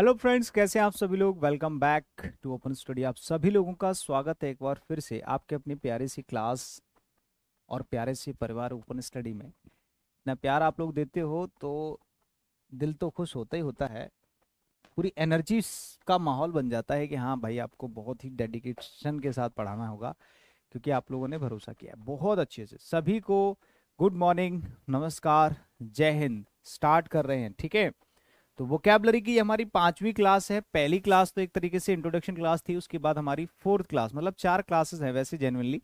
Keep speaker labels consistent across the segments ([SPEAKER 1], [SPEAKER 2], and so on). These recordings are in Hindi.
[SPEAKER 1] हेलो फ्रेंड्स कैसे आप सभी लोग welcome back to open study आप सभी लोगों का स्वागत है एक बार फिर से आपके अपनी प्यारी सी क्लास और प्यारे से परिवार ओपन स्टडी में इतना प्यार आप लोग देते हो तो दिल तो खुश होता ही होता है पूरी एनर्जी का माहौल बन जाता है कि हाँ भाई आपको बहुत ही डेडिकेशन के साथ पढ़ाना होगा क्योंकि आप लोगों ने भरोसा किया बहुत अच्छे से सभी को गुड मॉर्निंग नमस्कार जय हिंद स्टार्ट कर रहे हैं ठीक है तो वोकेबलरी की हमारी पांचवी क्लास है पहली क्लास तो एक तरीके से इंट्रोडक्शन क्लास थी उसके बाद हमारी फोर्थ क्लास मतलब चार क्लासेस हैं वैसे जेनवनली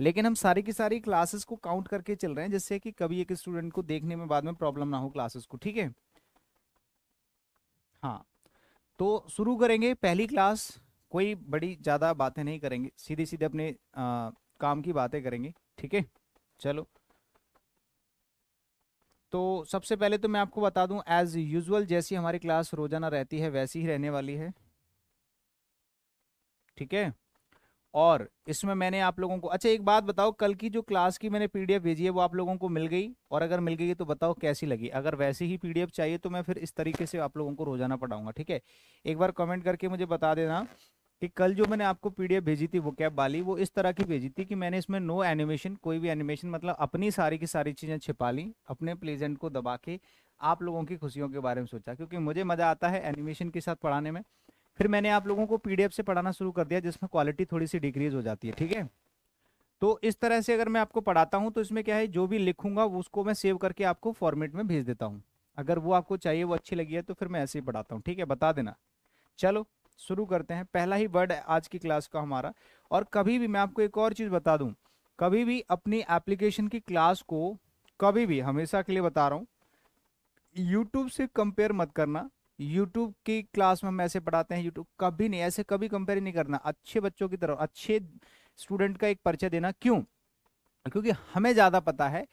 [SPEAKER 1] लेकिन हम सारी की सारी क्लासेस को काउंट करके चल रहे हैं जिससे कि कभी एक स्टूडेंट को देखने में बाद में प्रॉब्लम ना हो क्लासेस को ठीक है हाँ तो शुरू करेंगे पहली क्लास कोई बड़ी ज़्यादा बातें नहीं करेंगे सीधे सीधे अपने आ, काम की बातें करेंगे ठीक है चलो तो सबसे पहले तो मैं आपको बता दूं एज़ यूजुअल जैसी हमारी क्लास रोज़ाना रहती है वैसी ही रहने वाली है ठीक है और इसमें मैंने आप लोगों को अच्छा एक बात बताओ कल की जो क्लास की मैंने पीडीएफ भेजी है वो आप लोगों को मिल गई और अगर मिल गई तो बताओ कैसी लगी अगर वैसी ही पीडीएफ चाहिए तो मैं फिर इस तरीके से आप लोगों को रोजाना पढ़ाऊंगा ठीक है एक बार कमेंट करके मुझे बता देना कि कल जो मैंने आपको पीडीएफ भेजी थी वो कैब वाली वो इस तरह की भेजी थी कि मैंने इसमें नो एनिमेशन कोई भी एनिमेशन मतलब अपनी सारी की सारी चीज़ें छिपा ली अपने प्लेजेंट को दबा के आप लोगों की खुशियों के बारे में सोचा क्योंकि मुझे मज़ा आता है एनिमेशन के साथ पढ़ाने में फिर मैंने आप लोगों को पीडीएफ से पढ़ाना शुरू कर दिया जिसमें क्वालिटी थोड़ी सी डिक्रीज हो जाती है ठीक है तो इस तरह से अगर मैं आपको पढ़ाता हूँ तो इसमें क्या है जो भी लिखूंगा उसको मैं सेव करके आपको फॉर्मेट में भेज देता हूँ अगर वो आपको चाहिए वो अच्छी लगी है तो फिर मैं ऐसे ही पढ़ाता हूँ ठीक है बता देना चलो शुरू करते हैं पहला ही वर्ड आज की क्लास का हमारा और कभी भी मैं आपको एक और चीज़ बता दूं कभी भी अपनी एप्लीकेशन की क्लास को कभी भी हमेशा के लिए बता रहा हूँ यूट्यूब से कंपेयर मत करना यूट्यूब की क्लास में हम ऐसे पढ़ाते हैं यूट्यूब कभी नहीं ऐसे कभी कंपेयर नहीं करना अच्छे बच्चों की तरफ अच्छे स्टूडेंट का एक परिचय देना क्यों क्योंकि हमें ज़्यादा पता है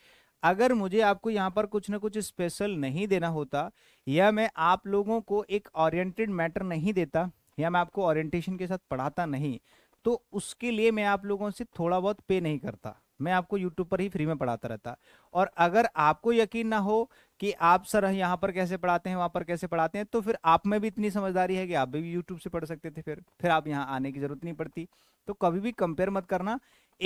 [SPEAKER 1] अगर मुझे आपको यहाँ पर कुछ ना कुछ स्पेशल नहीं देना होता या मैं आप लोगों को एक ओरिएंटेड मैटर नहीं देता या मैं आपको ओरिएंटेशन के साथ पढ़ाता नहीं तो उसके लिए मैं आप लोगों से थोड़ा बहुत पे नहीं करता मैं आपको यूट्यूब पर ही फ्री में पढ़ाता रहता और अगर आपको यकीन ना हो कि आप सर यहाँ पर कैसे पढ़ाते हैं वहाँ पर कैसे पढ़ाते हैं तो फिर आप में भी इतनी समझदारी है कि आप भी यूट्यूब से पढ़ सकते थे फिर फिर आप यहाँ आने की जरूरत नहीं पड़ती तो कभी भी कंपेयर मत करना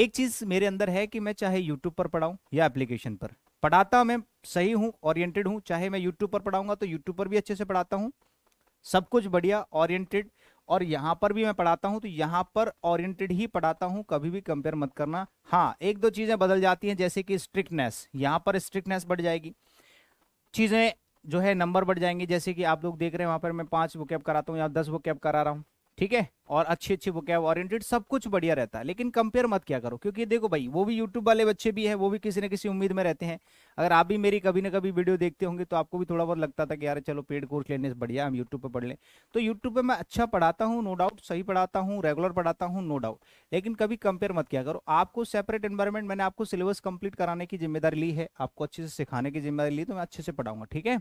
[SPEAKER 1] एक चीज़ मेरे अंदर है कि मैं चाहे यूट्यूब पर पढ़ाऊँ या एप्लीकेशन पर पढ़ाता मैं सही हूँ ओरिएंटेड हूँ चाहे मैं यूट्यूब पर पढ़ाऊंगा तो यूट्यूब पर भी अच्छे से पढ़ाता हूँ सब कुछ बढ़िया ओरिएंटेड और यहाँ पर भी मैं पढ़ाता हूँ तो यहाँ पर ओरिएंटेड ही पढ़ाता हूँ कभी भी कंपेयर मत करना हाँ एक दो चीज़ें बदल जाती हैं जैसे कि स्ट्रिक्टनेस यहाँ पर स्ट्रिक्टनेस बढ़ जाएगी चीज़ें जो है नंबर बढ़ जाएंगे जैसे कि आप लोग देख रहे हैं वहाँ पर मैं पाँच वो कराता हूँ या दस वो करा रहा हूँ ठीक है और अच्छी अच्छी है वारंटेड सब कुछ बढ़िया रहता है लेकिन कंपेयर मत क्या करो क्योंकि देखो भाई वो भी यूट्यूब वाले बच्चे भी हैं वो भी किसी न किसी उम्मीद में रहते हैं अगर आप भी मेरी कभी ना कभी वीडियो देखते होंगे तो आपको भी थोड़ा बहुत लगता था कि यार चलो पेड कोर्स लेने से बढ़िया हम यूट्यूब पर पढ़ लें तो यूट्यूब पर मैं अच्छा पढ़ाता हूँ नो डाउट सही पढ़ाता हूँ रेगुलर पढ़ाता हूँ नो डाउट लेकिन कभी कंपेयर मत क्या करो आपको सेपरेट एन्वायरमेंट मैंने आपको सिलेबस कंप्लीट कराने की जिम्मेदारी ली है आपको अच्छे से सिखाने की जिम्मेदारी ली तो मैं अच्छे से पढ़ाऊंगा ठीक है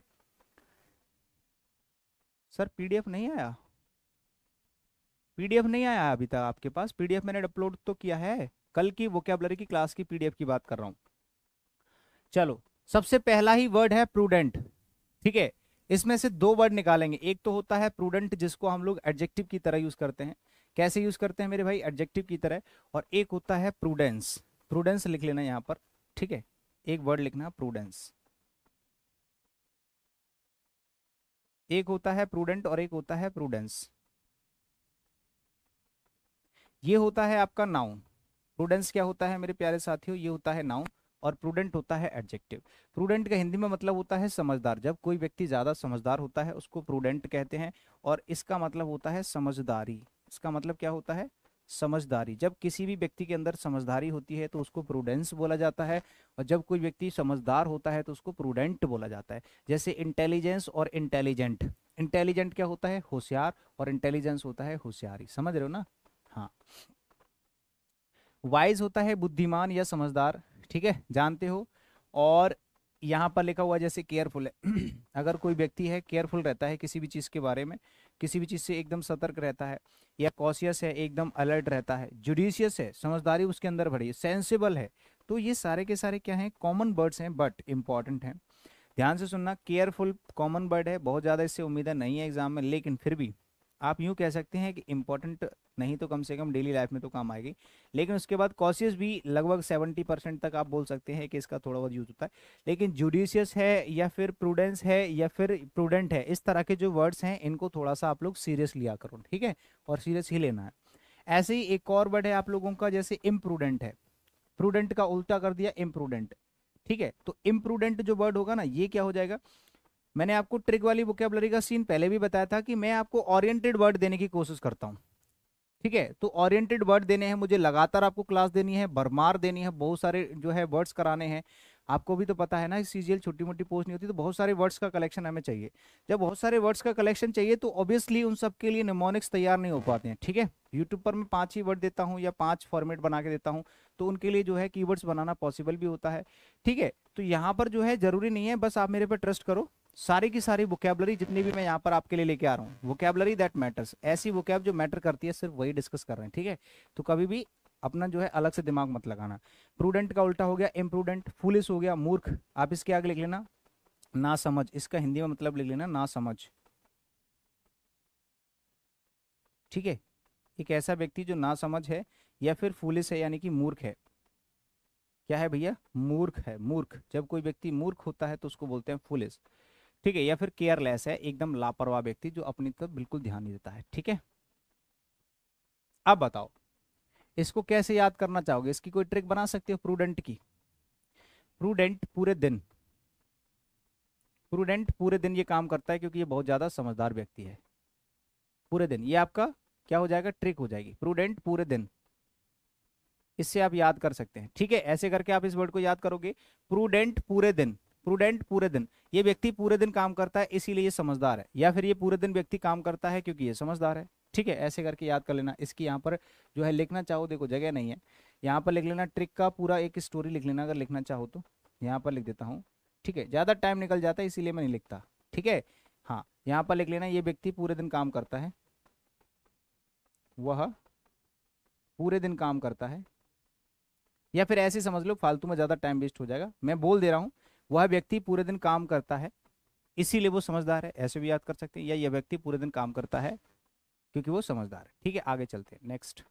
[SPEAKER 1] सर पीडीएफ नहीं आया पीडीएफ नहीं आया अभी तक आपके पास पीडीएफ मैंने अपलोड तो किया है कल की वोकेबलरी की क्लास की पीडीएफ की बात कर रहा हूं चलो सबसे पहला ही वर्ड है प्रूडेंट ठीक है इसमें से दो वर्ड निकालेंगे एक तो होता है प्रूडेंट जिसको हम लोग एडजेक्टिव की तरह यूज करते हैं कैसे यूज करते हैं मेरे भाई एडजेक्टिव की तरह और एक होता है प्रूडेंस प्रूडेंस लिख लेना यहाँ पर ठीक है एक वर्ड लिखना प्रूडेंस एक होता है प्रूडेंट और एक होता है प्रूडेंस ये होता है आपका नाउन प्रूडेंस क्या होता है मेरे प्यारे साथियों ये होता है नाउन और प्रूडेंट होता है एडजेक्टिव प्रूडेंट का हिंदी में मतलब होता है समझदार जब कोई व्यक्ति ज़्यादा समझदार होता है उसको प्रूडेंट कहते हैं और इसका मतलब होता है समझदारी इसका मतलब क्या होता है समझदारी जब किसी भी व्यक्ति के अंदर समझदारी होती है तो उसको प्रूडेंस बोला जाता है और जब कोई व्यक्ति समझदार होता है तो उसको प्रूडेंट बोला जाता है जैसे इंटेलिजेंस और इंटेलिजेंट इंटेलिजेंट क्या होता है होशियार और इंटेलिजेंस होता है होशियारी समझ रहे हो ना हाँ वाइज होता है बुद्धिमान या समझदार ठीक है जानते हो और यहाँ पर लिखा हुआ जैसे केयरफुल है अगर कोई व्यक्ति है केयरफुल रहता है किसी भी चीज़ के बारे में किसी भी चीज़ से एकदम सतर्क रहता है या कॉशियस है एकदम अलर्ट रहता है जुडिशियस है समझदारी उसके अंदर भरी है सेंसिबल है तो ये सारे के सारे क्या हैं कॉमन वर्ड्स हैं बट इम्पॉर्टेंट हैं ध्यान से सुनना केयरफुल कॉमन वर्ड है बहुत ज़्यादा इससे उम्मीदें नहीं है एग्जाम में लेकिन फिर भी आप यूँ कह सकते हैं कि इम्पॉर्टेंट नहीं तो कम से कम डेली लाइफ में तो काम आएगी लेकिन उसके बाद कॉशियस भी लगभग सेवेंटी परसेंट तक आप बोल सकते हैं कि इसका थोड़ा बहुत यूज होता है लेकिन जुडिशियस है या फिर प्रूडेंस है या फिर प्रूडेंट है इस तरह के जो वर्ड्स हैं इनको थोड़ा सा आप लोग सीरियस लिया करो ठीक है और सीरियस ही लेना है ऐसे ही एक और वर्ड है आप लोगों का जैसे इम्प्रूडेंट है प्रूडेंट का उल्टा कर दिया इम्प्रूडेंट ठीक है तो इम्प्रूडेंट जो वर्ड होगा ना ये क्या हो जाएगा मैंने आपको ट्रिक वाली वोकेबलरी का सीन पहले भी बताया था कि मैं आपको ओरिएंटेड वर्ड देने की कोशिश करता हूँ ठीक है तो ओरिएंटेड वर्ड देने हैं मुझे लगातार आपको क्लास देनी है बरमार देनी है बहुत सारे जो है वर्ड्स कराने हैं आपको भी तो पता है ना सीजीएल छोटी मोटी पोस्ट नहीं होती तो बहुत सारे वर्ड्स का कलेक्शन हमें चाहिए जब बहुत सारे वर्ड्स का कलेक्शन चाहिए तो ऑब्वियसली उन सब के लिए निमोनिक्स तैयार नहीं हो पाते हैं ठीक है यूट्यूब पर मैं पांच ही वर्ड देता हूँ या पांच फॉर्मेट बना के देता हूँ तो उनके लिए जो है की बनाना पॉसिबल भी होता है ठीक है तो यहाँ पर जो है जरूरी नहीं है बस आप मेरे पर ट्रस्ट करो सारी की सारी वोकेबलरी जितनी भी मैं यहाँ पर आपके लिए लेके आ रहा हूँ वोकेबलरी दैट मैटर्स ऐसी वोकेब जो मैटर करती है सिर्फ वही डिस्कस कर रहे हैं ठीक है तो कभी भी अपना जो है अलग से दिमाग मत लगाना प्रूडेंट का उल्टा हो गया इम्प्रूडेंट फुलिस हो गया मूर्ख आप इसके आगे लिख लेना ना समझ इसका हिंदी में मतलब लिख लेना ना समझ ठीक है एक ऐसा व्यक्ति जो ना समझ है या फिर फूलिस है यानी कि मूर्ख है क्या है भैया मूर्ख है मूर्ख जब कोई व्यक्ति मूर्ख होता है तो उसको बोलते हैं फूलिस ठीक है या फिर केयरलेस है एकदम लापरवाह व्यक्ति जो अपनी तरफ बिल्कुल ध्यान नहीं देता है ठीक है अब बताओ इसको कैसे याद करना चाहोगे इसकी कोई ट्रिक बना सकते हो प्रूडेंट की प्रूडेंट पूरे दिन प्रूडेंट पूरे दिन ये काम करता है क्योंकि ये बहुत ज़्यादा समझदार व्यक्ति है पूरे दिन ये आपका क्या हो जाएगा ट्रिक हो जाएगी प्रूडेंट पूरे दिन इससे आप याद कर सकते हैं ठीक है ऐसे करके आप इस वर्ड को याद करोगे प्रूडेंट पूरे दिन प्रूडेंट पूरे दिन ये व्यक्ति पूरे दिन काम करता है इसीलिए ये समझदार है या फिर ये पूरे दिन व्यक्ति काम करता है क्योंकि ये समझदार है ठीक है ऐसे करके याद कर लेना इसकी यहाँ पर जो है लिखना चाहो देखो जगह नहीं है यहाँ पर लिख लेना ट्रिक का पूरा एक स्टोरी लिख लेना अगर लिखना चाहो तो यहाँ पर लिख देता हूँ ठीक है ज़्यादा टाइम निकल जाता है इसीलिए मैं नहीं लिखता ठीक है हाँ यहाँ पर लिख लेना ये व्यक्ति पूरे दिन काम करता है वह पूरे दिन काम करता है या फिर ऐसे समझ लो फालतू में ज़्यादा टाइम वेस्ट हो जाएगा मैं बोल दे रहा हूँ वह व्यक्ति पूरे दिन काम करता है इसीलिए वो समझदार है ऐसे भी याद कर सकते हैं या यह व्यक्ति पूरे दिन काम करता है क्योंकि वो समझदार है ठीक है आगे चलते हैं नेक्स्ट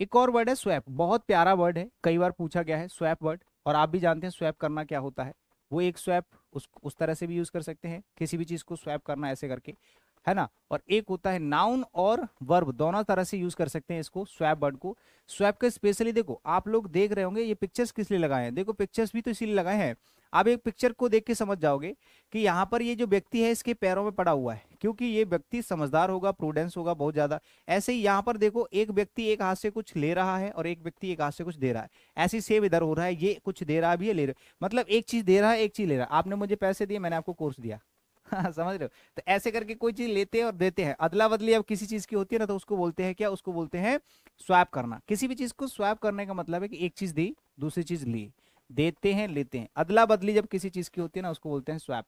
[SPEAKER 1] एक और वर्ड है स्वैप बहुत प्यारा वर्ड है कई बार पूछा गया है स्वैप वर्ड और आप भी जानते हैं स्वैप करना क्या होता है वो एक स्वैप उस उस तरह से भी यूज कर सकते हैं किसी भी चीज को स्वैप करना ऐसे करके है ना और एक होता है नाउन और वर्ब दोनों तरह से यूज कर सकते हैं इसको स्वैप वर्ड को स्वैप का स्पेशली देखो आप लोग देख रहे होंगे ये पिक्चर्स किस लिए लगाए हैं देखो पिक्चर्स भी तो इसीलिए लगाए हैं आप एक पिक्चर को देख के समझ जाओगे कि यहाँ पर ये जो व्यक्ति है इसके पैरों में पड़ा हुआ है क्योंकि ये व्यक्ति समझदार होगा प्रूडेंस होगा बहुत ज्यादा ऐसे ही यहाँ पर देखो एक व्यक्ति एक हाथ से कुछ ले रहा है और एक व्यक्ति एक हाथ से कुछ दे रहा है ऐसे सेव इधर हो रहा है ये कुछ दे रहा भी है ले रहा मतलब एक चीज दे रहा है एक चीज ले रहा है आपने मुझे पैसे दिए मैंने आपको कोर्स दिया हाँ, समझ रहे हो तो ऐसे करके कोई चीज लेते हैं और देते हैं अदला बदली अब किसी चीज की होती है ना तो उसको बोलते हैं क्या उसको बोलते हैं स्वैप करना किसी भी चीज को स्वैप करने का मतलब है कि एक चीज दी दूसरी चीज ली देते हैं लेते हैं अदला बदली जब किसी चीज की होती है ना उसको बोलते हैं स्वैप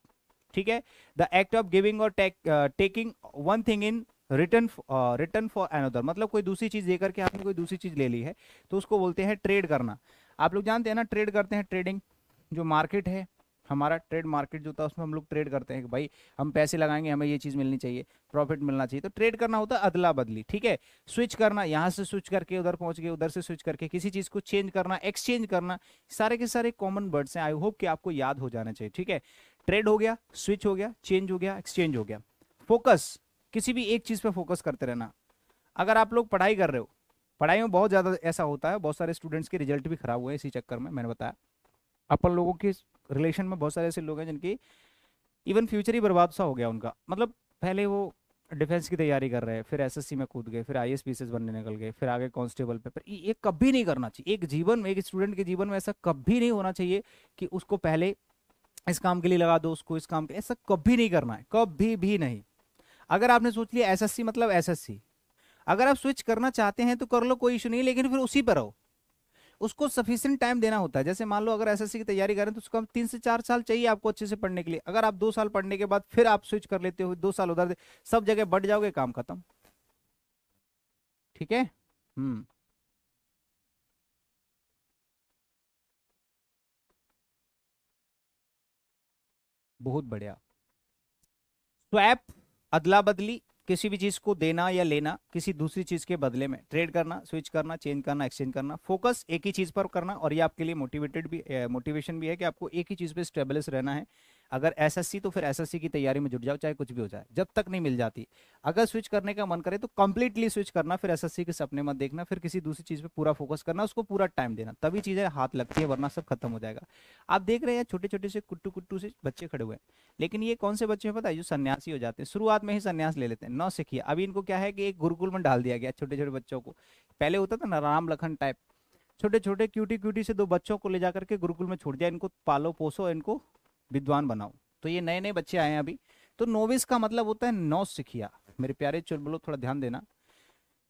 [SPEAKER 1] ठीक है द एक्ट ऑफ गिविंग और taking one thing in return return for another मतलब कोई दूसरी चीज देकर के आपने कोई दूसरी चीज ले ली है तो उसको बोलते हैं ट्रेड करना आप लोग जानते हैं ना ट्रेड करते हैं ट्रेडिंग जो मार्केट है हमारा ट्रेड मार्केट जो था उसमें हम लोग ट्रेड करते हैं कि भाई हम पैसे लगाएंगे हमें ये चीज़ मिलनी चाहिए प्रॉफिट मिलना चाहिए तो ट्रेड करना होता है अदला बदली ठीक है स्विच करना यहाँ से स्विच करके उधर पहुंच गए उधर से स्विच करके किसी चीज़ को चेंज करना एक्सचेंज करना सारे के सारे कॉमन वर्ड्स हैं आई होप कि आपको याद हो जाना चाहिए ठीक है ट्रेड हो गया स्विच हो गया चेंज हो गया एक्सचेंज हो गया फोकस किसी भी एक चीज़ पर फोकस करते रहना अगर आप लोग पढ़ाई कर रहे हो पढ़ाई में बहुत ज़्यादा ऐसा होता है बहुत सारे स्टूडेंट्स के रिजल्ट भी खराब हुए इसी चक्कर में मैंने बताया अपन लोगों के रिलेशन में बहुत सारे ऐसे लोग हैं जिनकी इवन फ्यूचर ही बर्बाद सा हो गया उनका मतलब पहले वो डिफेंस की तैयारी कर रहे हैं फिर एसएससी में कूद गए फिर आई एस बनने निकल गए फिर आगे कांस्टेबल पे पर ये कभी नहीं करना चाहिए एक जीवन में एक स्टूडेंट के जीवन में ऐसा कभी नहीं होना चाहिए कि उसको पहले इस काम के लिए लगा दो उसको इस काम के ऐसा कभी नहीं करना है कभी भी नहीं अगर आपने सोच लिया एस मतलब एस अगर आप स्विच करना चाहते हैं तो कर लो कोई इशू नहीं लेकिन फिर उसी पर रहो उसको सफिशियंट टाइम देना होता है जैसे मान लो अगर एसएससी की तैयारी करें तो उसको हम तीन से चार साल चाहिए आपको अच्छे से पढ़ने के लिए अगर आप दो साल पढ़ने के बाद फिर आप स्विच कर लेते हो दो साल उधर सब जगह बढ़ जाओगे काम खत्म ठीक है हम्म बहुत बढ़िया स्वैप अदला बदली किसी भी चीज को देना या लेना किसी दूसरी चीज के बदले में ट्रेड करना स्विच करना चेंज करना एक्सचेंज करना फोकस एक ही चीज पर करना और ये आपके लिए मोटिवेटेड भी मोटिवेशन भी है कि आपको एक ही चीज पे स्टेबलिस रहना है अगर एसएससी तो फिर एसएससी की तैयारी में जुट जाओ चाहे कुछ भी हो जाए जब तक नहीं मिल जाती अगर स्विच करने का मन करे तो कंप्लीटली स्विच करना फिर एसएससी के सपने मत देखना फिर किसी दूसरी चीज़ पे पूरा फोकस करना उसको पूरा टाइम देना तभी चीज़ें हाथ लगती है वरना सब खत्म हो जाएगा आप देख रहे हैं छोटे छोटे से कुट्टू कुट्टू से बच्चे खड़े हुए लेकिन ये कौन से बच्चे हैं पता है जो सन्यासी हो जाते हैं शुरुआत में ही सन्यास ले लेते हैं नौ सीखिए अभी इनको क्या है कि एक गुरुकुल में डाल दिया गया छोटे छोटे बच्चों को पहले होता था ना राम लखन टाइप छोटे छोटे क्यूटी क्यूटी से दो बच्चों को ले जाकर के गुरुकुल में छोड़ दिया इनको पालो पोसो इनको विद्वान बनाओ तो ये नए नए बच्चे आए हैं अभी तो नोविस का मतलब होता है नौ सिखिया मेरे प्यारे चुलबुलो थोड़ा ध्यान देना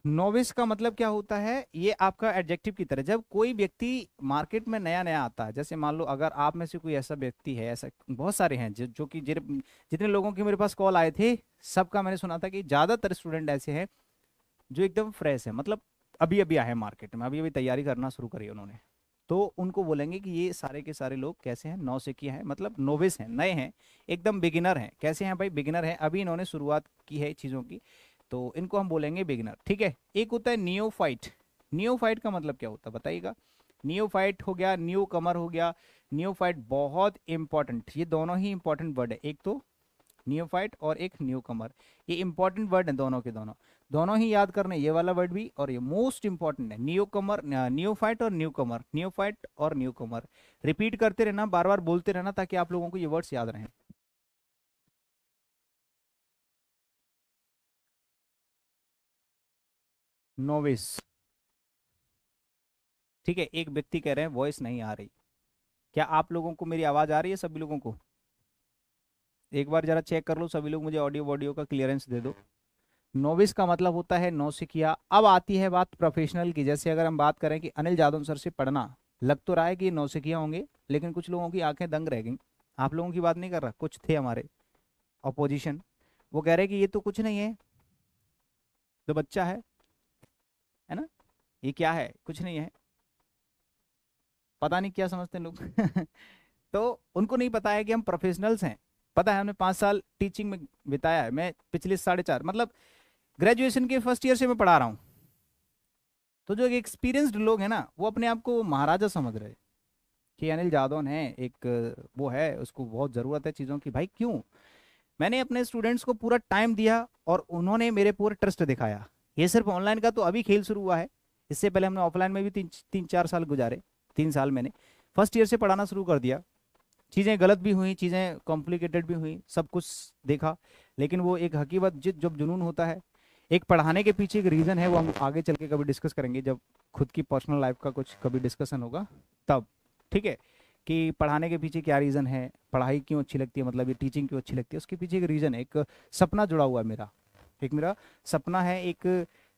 [SPEAKER 1] नोविस का मतलब क्या होता है ये आपका एडजेक्टिव की तरह जब कोई व्यक्ति मार्केट में नया नया आता है जैसे मान लो अगर आप में से कोई ऐसा व्यक्ति है ऐसा बहुत सारे हैं जो जो कि जितने लोगों के मेरे पास कॉल आए थे सबका मैंने सुना था कि ज़्यादातर स्टूडेंट ऐसे हैं जो एकदम फ्रेश है मतलब अभी अभी आए हैं मार्केट में अभी अभी तैयारी करना शुरू करी उन्होंने तो उनको बोलेंगे कि ये सारे के सारे लोग कैसे हैं नौ से किया हैं मतलब नोविस हैं नए हैं एकदम बिगिनर हैं कैसे हैं भाई बिगिनर हैं अभी इन्होंने शुरुआत की है चीज़ों की तो इनको हम बोलेंगे बिगिनर ठीक है एक होता है नियोफाइट नियोफाइट का मतलब क्या होता है बताइएगा नियोफाइट हो गया न्यू कमर हो गया नियोफाइट बहुत इंपॉर्टेंट ये दोनों ही इंपॉर्टेंट वर्ड है एक तो नियोफाइट और एक न्यू कमर ये इंपॉर्टेंट वर्ड है दोनों के दोनों दोनों ही याद करने ये वाला वर्ड भी और ये मोस्ट इंपॉर्टेंट है न्यू कमर न्यू फाइट और न्यू कमर न्यू फाइट और न्यू कमर रिपीट करते रहना बार बार बोलते रहना ताकि आप लोगों को ये वर्ड्स याद रहे नोविस ठीक है एक व्यक्ति कह रहे हैं वॉइस नहीं आ रही क्या आप लोगों को मेरी आवाज़ आ रही है सभी लोगों को एक बार ज़रा चेक कर लो सभी लोग मुझे ऑडियो वॉडियो का क्लियरेंस दे दो नोविस का मतलब होता है नौ सिखिया अब आती है बात प्रोफेशनल की जैसे अगर हम बात करें कि अनिल जादव सर से पढ़ना लग तो रहा है कि नौसिकिया होंगे लेकिन कुछ लोगों की आंखें दंग रह गई आप लोगों की बात नहीं कर रहा कुछ थे हमारे अपोजिशन वो कह रहे कि ये तो कुछ नहीं है तो बच्चा है है ना ये क्या है कुछ नहीं है पता नहीं क्या समझते लोग तो उनको नहीं पता है कि हम प्रोफेशनल्स हैं पता है हमने पाँच साल टीचिंग में बिताया है मैं पिछले साढ़े चार मतलब ग्रेजुएशन के फर्स्ट ईयर से मैं पढ़ा रहा हूँ तो जो एक्सपीरियंस्ड लोग हैं ना वो अपने आप को महाराजा समझ रहे कि अनिल जादौन है एक वो है उसको बहुत ज़रूरत है चीज़ों की भाई क्यों मैंने अपने स्टूडेंट्स को पूरा टाइम दिया और उन्होंने मेरे पूरा ट्रस्ट दिखाया ये सिर्फ ऑनलाइन का तो अभी खेल शुरू हुआ है इससे पहले हमने ऑफलाइन में भी तीन तीन चार साल गुजारे तीन साल मैंने फर्स्ट ईयर से पढ़ाना शुरू कर दिया चीज़ें गलत भी हुई चीज़ें कॉम्प्लिकेटेड भी हुई सब कुछ देखा लेकिन वो एक हकीकत जब जुनून होता है एक पढ़ाने के पीछे एक रीज़न है वो हम आगे चल के कभी डिस्कस करेंगे जब खुद की पर्सनल लाइफ का कुछ कभी डिस्कशन होगा तब ठीक है कि पढ़ाने के पीछे क्या रीज़न है पढ़ाई क्यों अच्छी लगती है मतलब ये टीचिंग क्यों अच्छी लगती है उसके पीछे एक रीज़न है एक सपना जुड़ा हुआ है मेरा एक मेरा सपना है एक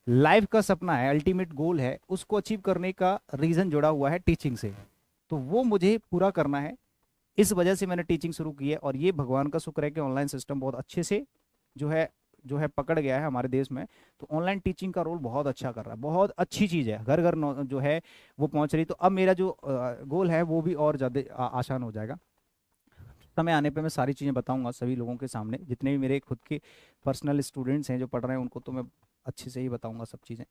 [SPEAKER 1] लाइफ का सपना है अल्टीमेट गोल है उसको अचीव करने का रीज़न जुड़ा हुआ है टीचिंग से तो वो मुझे पूरा करना है इस वजह से मैंने टीचिंग शुरू की है और ये भगवान का शुक्र है कि ऑनलाइन सिस्टम बहुत अच्छे से जो है जो है पकड़ गया है हमारे देश में तो ऑनलाइन टीचिंग का रोल बहुत अच्छा कर रहा है बहुत अच्छी चीज़ है घर घर जो है वो पहुँच रही तो अब मेरा जो गोल है वो भी और ज़्यादा आसान हो जाएगा समय आने पे मैं सारी चीज़ें बताऊंगा सभी लोगों के सामने जितने भी मेरे खुद के पर्सनल स्टूडेंट्स हैं जो पढ़ रहे हैं उनको तो मैं अच्छे से ही बताऊंगा सब चीज़ें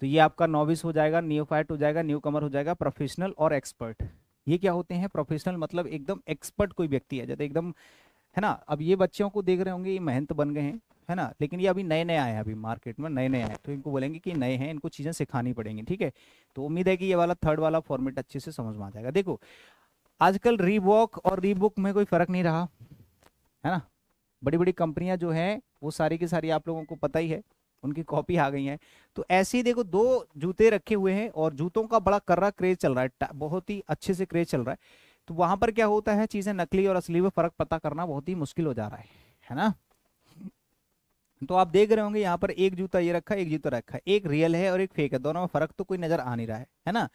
[SPEAKER 1] तो ये आपका नॉविस हो जाएगा न्यूफाइट हो जाएगा न्यू कमर हो जाएगा प्रोफेशनल और एक्सपर्ट ये क्या होते हैं प्रोफेशनल मतलब एकदम एक्सपर्ट कोई व्यक्ति है जैसे एकदम है ना अब ये बच्चों को देख रहे होंगे ये महंत बन गए हैं है ना लेकिन ये अभी नए नए आए हैं अभी मार्केट में नए नए आए तो इनको बोलेंगे कि नए हैं इनको चीज़ें सिखानी पड़ेंगी ठीक है तो उम्मीद है कि ये वाला थर्ड वाला फॉर्मेट अच्छे से समझ में आ जाएगा देखो आजकल रीबॉक और रीबुक में कोई फर्क नहीं रहा है ना बड़ी बड़ी कंपनियां जो हैं वो सारी की सारी आप लोगों को पता ही है उनकी कॉपी आ गई है तो ऐसे ही देखो दो जूते रखे हुए हैं और जूतों का बड़ा कर्रा क्रेज चल रहा है बहुत ही अच्छे से क्रेज चल रहा है तो वहां पर क्या होता है चीजें नकली और असली में फर्क पता करना बहुत ही मुश्किल हो जा रहा है है ना तो आप देख रहे होंगे यहाँ पर एक जूता ये रखा है एक जूता रखा एक रियल है और एक फेक है दोनों में फर्क तो कोई नजर आ नहीं रहा है है ना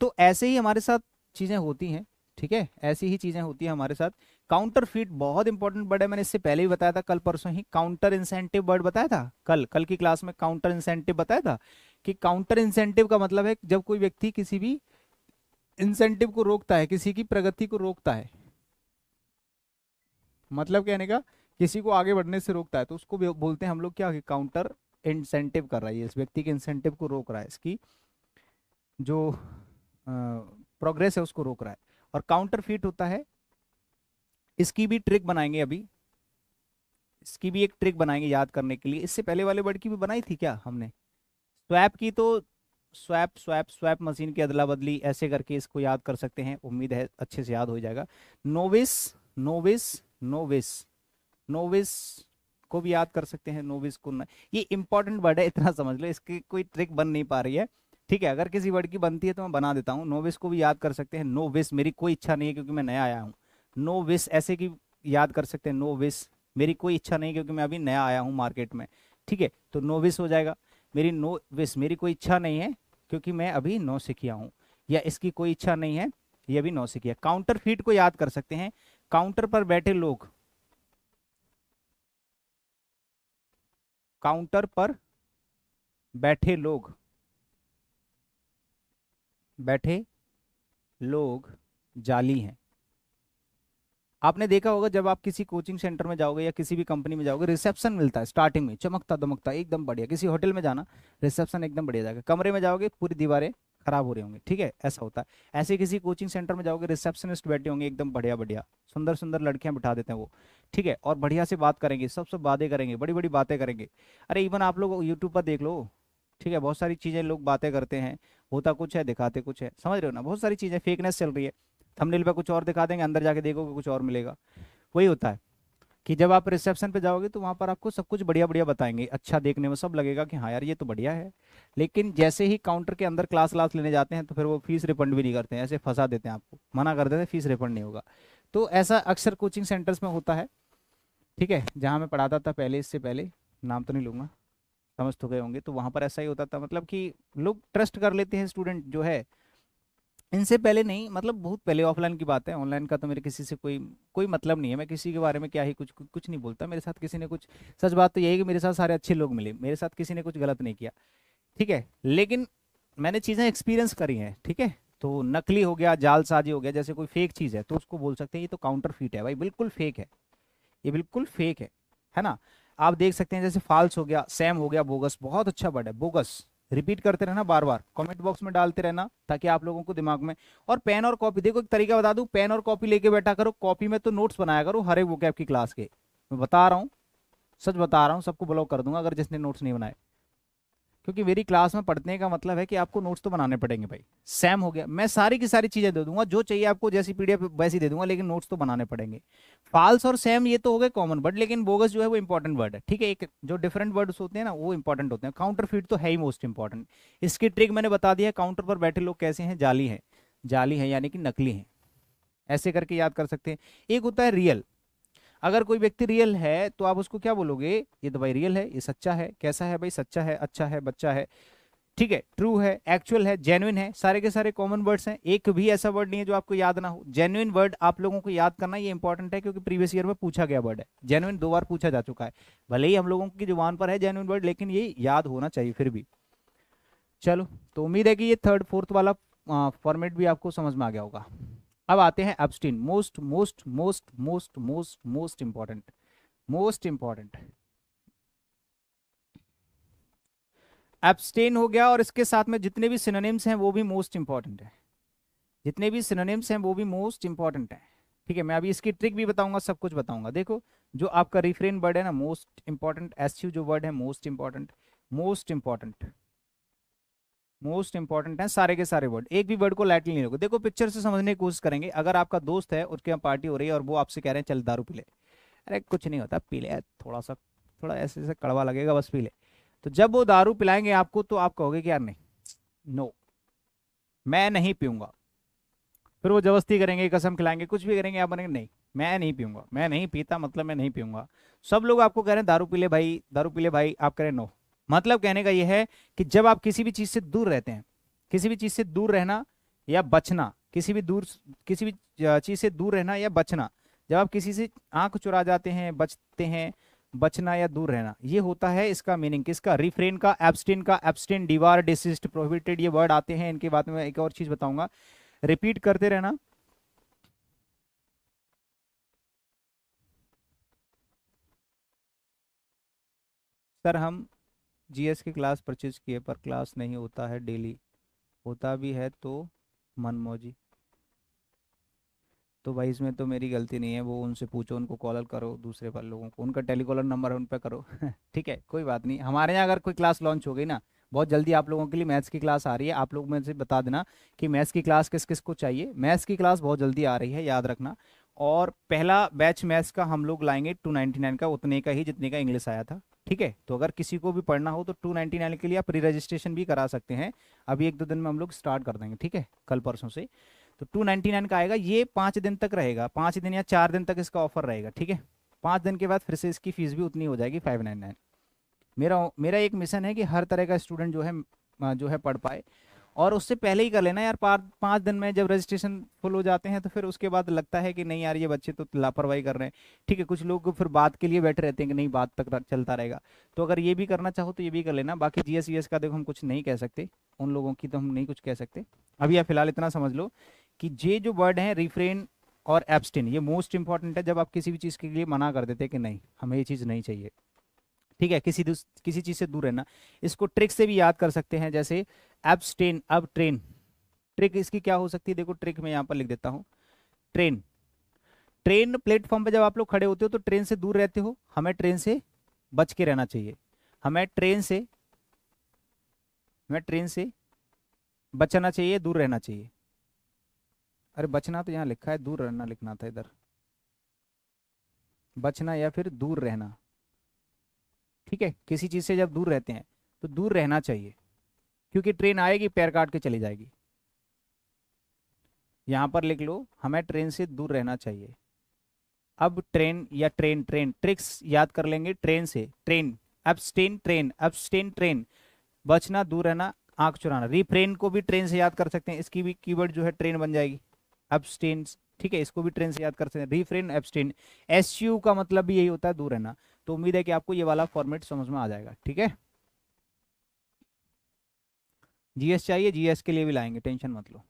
[SPEAKER 1] तो ऐसे ही हमारे साथ चीजें होती हैं ठीक है ऐसी ही चीजें होती है हमारे साथ काउंटर फीट बहुत इंपॉर्टेंट बर्ड है मैंने इससे पहले भी बताया था कल परसों ही काउंटर इंसेंटिव बर्ड बताया था कल कल की क्लास में काउंटर इंसेंटिव बताया था कि काउंटर इंसेंटिव का मतलब है जब कोई व्यक्ति किसी भी इंसेंटिव को रोकता है किसी की प्रगति को रोकता है मतलब कहने का किसी को आगे बढ़ने से रोकता है तो उसको बोलते हैं हम लोग क्या काउंटर इंसेंटिव कर रहा है इस व्यक्ति के इंसेंटिव को रोक रहा है इसकी जो प्रोग्रेस है उसको रोक रहा है और काउंटर फिट होता है इसकी भी ट्रिक बनाएंगे अभी इसकी भी एक ट्रिक बनाएंगे याद करने के लिए इससे पहले वाले वर्ड की भी बनाई थी क्या हमने स्वैप की तो स्वैप स्वैप स्वैप मशीन की अदला बदली ऐसे करके इसको याद कर सकते हैं उम्मीद है अच्छे से याद हो जाएगा नोविस नोविस नोविस नोविस को भी याद कर सकते हैं नोविस को न... ये इंपॉर्टेंट वर्ड है इतना समझ लो इसकी कोई ट्रिक बन नहीं पा रही है ठीक है अगर किसी वर्ड की बनती है तो मैं बना देता हूँ नोविस को भी याद कर सकते हैं नो विस मेरी कोई इच्छा नहीं है क्योंकि मैं नया आया हूँ नो विस ऐसे की याद कर सकते हैं नो विस मेरी कोई इच्छा नहीं क्योंकि मैं अभी नया आया हूँ मार्केट में ठीक है तो नो विस हो जाएगा मेरी नो विस मेरी कोई इच्छा नहीं है क्योंकि मैं अभी तो नौ सीखिया हूँ या इसकी कोई इच्छा नहीं है ये भी नौ सीखिया काउंटर फीट को याद कर सकते हैं काउंटर पर बैठे लोग काउंटर पर बैठे लोग बैठे लोग जाली हैं आपने देखा होगा जब आप किसी कोचिंग सेंटर में जाओगे या किसी भी कंपनी में जाओगे रिसेप्शन मिलता है स्टार्टिंग में चमकता दमकता एकदम बढ़िया किसी होटल में जाना रिसेप्शन एकदम बढ़िया जाएगा कमरे में जाओगे पूरी दीवारें खराब हो रहे होंगे ठीक है ऐसा होता है ऐसे किसी कोचिंग सेंटर में जाओगे रिसेप्शनिस्ट बैठे होंगे एकदम बढ़िया बढ़िया सुंदर सुंदर लड़कियां बिठा देते हैं वो ठीक है और बढ़िया से बात करेंगे सब सब बातें करेंगे बड़ी बड़ी बातें करेंगे अरे इवन आप लोग यूट्यूब पर देख लो ठीक है बहुत सारी चीज़ें लोग बातें करते हैं होता कुछ है दिखाते कुछ है समझ रहे हो ना बहुत सारी चीज़ें फेकनेस चल रही है थमनेल पर कुछ और दिखा देंगे अंदर जाके देखोगे कुछ और मिलेगा वही होता है कि जब आप रिसेप्शन पे जाओगे तो वहाँ पर आपको सब कुछ बढ़िया बढ़िया बताएंगे अच्छा देखने में सब लगेगा कि हाँ यार ये तो बढ़िया है लेकिन जैसे ही काउंटर के अंदर क्लास क्लास लेने जाते हैं तो फिर वो फीस रिफंड भी नहीं करते हैं ऐसे फंसा देते हैं आपको मना कर देते हैं फीस रिफंड नहीं होगा तो ऐसा अक्सर कोचिंग सेंटर्स में होता है ठीक है जहाँ मैं पढ़ाता था पहले इससे पहले नाम तो नहीं लूँगा समझ तो गए होंगे तो वहाँ पर ऐसा ही होता था मतलब कि लोग ट्रस्ट कर लेते हैं स्टूडेंट जो है इनसे पहले नहीं मतलब बहुत पहले ऑफलाइन की बात है ऑनलाइन का तो मेरे किसी से कोई कोई मतलब नहीं है मैं किसी के बारे में क्या ही कुछ कुछ नहीं बोलता मेरे साथ किसी ने कुछ सच बात तो यही कि मेरे साथ सारे अच्छे लोग मिले मेरे साथ किसी ने कुछ गलत नहीं किया ठीक है लेकिन मैंने चीज़ें एक्सपीरियंस करी हैं ठीक है तो नकली हो गया जालसाजी हो गया जैसे कोई फेक चीज़ है तो उसको बोल सकते हैं ये तो काउंटर है भाई बिल्कुल फेक है ये बिल्कुल फेक है है ना आप देख सकते हैं जैसे फाल्स हो गया सैम हो गया बोगस बहुत अच्छा वर्ड है बोगस रिपीट करते रहना बार बार कमेंट बॉक्स में डालते रहना ताकि आप लोगों को दिमाग में और पेन और कॉपी देखो एक तरीका बता दूं पेन और कॉपी लेके बैठा करो कॉपी में तो नोट्स बनाया करो हर एक वो की क्लास के मैं बता रहा हूँ सच बता रहा हूँ सबको ब्लॉक कर दूंगा अगर जिसने नोट्स नहीं बनाए क्योंकि मेरी क्लास में पढ़ने का मतलब है कि आपको नोट्स तो बनाने पड़ेंगे भाई सैम हो गया मैं सारी की सारी चीज़ें दे दूंगा जो चाहिए आपको जैसी पीडीएफ वैसी दे दूंगा लेकिन नोट्स तो बनाने पड़ेंगे फाल्स और सेम ये तो हो गए कॉमन वर्ड लेकिन बोगस जो है वो इंपॉर्टेंट वर्ड है ठीक है एक जो डिफरेंट वर्ड्स होते हैं ना वो इंपॉर्टेंट होते हैं काउंटर तो है ही मोस्ट इंपॉर्टेंट इसकी ट्रिक मैंने बता दिया है काउंटर पर बैठे लोग कैसे हैं जाली है जाली है यानी कि नकली है ऐसे करके याद कर सकते हैं एक होता है रियल अगर कोई व्यक्ति रियल है तो आप उसको क्या बोलोगे ये तो भाई रियल है ये सच्चा है कैसा है भाई सच्चा है अच्छा है बच्चा है ठीक है ट्रू है एक्चुअल है जेन्युन है सारे के सारे कॉमन वर्ड्स हैं एक भी ऐसा वर्ड नहीं है जो आपको याद ना हो जेन्युन वर्ड आप लोगों को याद करना ये इंपॉर्टेंट है क्योंकि प्रीवियस ईयर में पूछा गया वर्ड है जेन्युन दो बार पूछा जा चुका है भले ही हम लोगों की जुबान पर है जेन्युन वर्ड लेकिन ये याद होना चाहिए फिर भी चलो तो उम्मीद है कि ये थर्ड फोर्थ वाला फॉर्मेट भी आपको समझ में आ गया होगा अब आते हैं abstain most most most most most most important most important abstain हो गया और इसके साथ में जितने भी सिनोनिम्स हैं वो भी मोस्ट इंपॉर्टेंट है जितने भी सिनोनिम्स हैं वो भी मोस्ट इंपॉर्टेंट है ठीक है मैं अभी इसकी ट्रिक भी बताऊंगा सब कुछ बताऊंगा देखो जो आपका रिफ्रेन वर्ड है ना मोस्ट इंपॉर्टेंट एस जो वर्ड है most important most important most important है सारे के सारे वर्ड एक भी वर्ड को लाइटली नहीं रखो देखो पिक्चर से समझने की कोशिश करेंगे अगर आपका दोस्त है उसके यहाँ पार्टी हो रही है और वो आपसे कह रहे हैं चल दारू पी ले अरे कुछ नहीं होता पी ले थोड़ा सा थोड़ा ऐसे ऐसे कड़वा लगेगा बस पी ले तो जब वो दारू पिलाएंगे आपको तो आप कहोगे कि यार नहीं नो मैं नहीं पीऊंगा फिर वो जबस्ती करेंगे कसम खिलाएंगे कुछ भी करेंगे आप बनेंगे नहीं मैं नहीं पीऊंगा मैं नहीं पीता मतलब मैं नहीं पीऊंगा सब लोग आपको कह रहे हैं दारू पी ले भाई दारू पी ले भाई आप कह रहे नो मतलब कहने का यह है कि जब आप किसी भी चीज से दूर रहते हैं किसी भी चीज से दूर रहना या बचना किसी भी दूर किसी भी चीज से दूर रहना या बचना जब आप किसी से आंख चुरा जाते हैं बचते हैं बचना या दूर रहना ये होता है इसका मीनिंग किसका रिफ्रेन का एब्सटेन का एब्सटेन डिवार डिसिस्ट प्रोहिबिटेड ये वर्ड आते हैं इनके बाद में एक और चीज बताऊंगा रिपीट करते रहना सर हम जीएस की क्लास परचेज किए पर क्लास नहीं होता है डेली होता भी है तो मन मौजी तो भाई इसमें तो मेरी गलती नहीं है वो उनसे पूछो उनको कॉलर करो दूसरे पर लोगों को उनका टेलीकॉलर नंबर है उन पर करो ठीक है कोई बात नहीं हमारे यहाँ अगर कोई क्लास लॉन्च हो गई ना बहुत जल्दी आप लोगों के लिए मैथ्स की क्लास आ रही है आप लोग मुझे बता देना कि मैथ्स की क्लास किस किस को चाहिए मैथ्स की क्लास बहुत जल्दी आ रही है याद रखना और पहला बैच मैथ्स का हम लोग लाएंगे टू नाइन का उतने का ही जितने का इंग्लिश आया था ठीक है तो अगर किसी को भी पढ़ना हो तो टू नाइन्टी नाइन के लिए आप री रजिस्ट्रेशन भी करा सकते हैं अभी एक दो दिन में हम लोग स्टार्ट कर देंगे ठीक है कल परसों से तो टू नाइन्टी नाइन का आएगा ये पाँच दिन तक रहेगा पाँच दिन या चार दिन तक इसका ऑफर रहेगा ठीक है पाँच दिन के बाद फिर से इसकी फीस भी उतनी हो जाएगी फाइव नाइन नाइन मेरा मेरा एक मिशन है कि हर तरह का स्टूडेंट जो है जो है पढ़ पाए और उससे पहले ही कर लेना यार पाँच दिन में जब रजिस्ट्रेशन फुल हो जाते हैं तो फिर उसके बाद लगता है कि नहीं यार ये बच्चे तो लापरवाही कर रहे हैं ठीक है कुछ लोग फिर बात के लिए बैठे रहते हैं कि नहीं बात तक चलता रहेगा तो अगर ये भी करना चाहो तो ये भी कर लेना बाकी जी e का देखो हम कुछ नहीं कह सकते उन लोगों की तो हम नहीं कुछ कह सकते अभी या फिलहाल इतना समझ लो कि जे जो वर्ड हैं रिफ्रेन और एब्सटिन ये मोस्ट इंपॉर्टेंट है जब आप किसी भी चीज़ के लिए मना कर देते कि नहीं हमें ये चीज़ नहीं चाहिए ठीक है किसी किसी चीज़ से दूर रहना इसको ट्रिक से भी याद कर सकते हैं जैसे स्टेन अब ट्रेन ट्रिक इसकी क्या हो सकती है देखो ट्रिक मैं यहां पर लिख देता हूं ट्रेन ट्रेन प्लेटफॉर्म पर जब आप लोग खड़े होते हो तो ट्रेन से दूर रहते हो हमें ट्रेन से बच के रहना चाहिए हमें ट्रेन से हमें ट्रेन से बचना चाहिए दूर रहना चाहिए अरे बचना तो यहां लिखा है दूर रहना लिखना था इधर बचना या फिर दूर रहना ठीक है किसी चीज़ से जब दूर रहते हैं तो दूर रहना चाहिए क्योंकि ट्रेन आएगी पैर काट के चली जाएगी यहां पर लिख लो हमें ट्रेन से दूर रहना चाहिए अब ट्रेन या ट्रेन ट्रेन ट्रिक्स याद कर लेंगे ट्रेन से refrain abstain refrain abstain refrain बचना दूर रहना आंख चुराना रिफ्रेन को भी ट्रेन से याद कर सकते हैं इसकी भी कीवर्ड जो है ट्रेन बन जाएगी अब ठीक है इसको भी ट्रेन से याद कर सकते हैं रिफ्रेन एबस्टेन एस का मतलब भी यही होता है दूर रहना तो उम्मीद है कि आपको ये वाला फॉर्मेट समझ में आ जाएगा ठीक है जीएस चाहिए जीएस के लिए भी लाएंगे टेंशन मत लो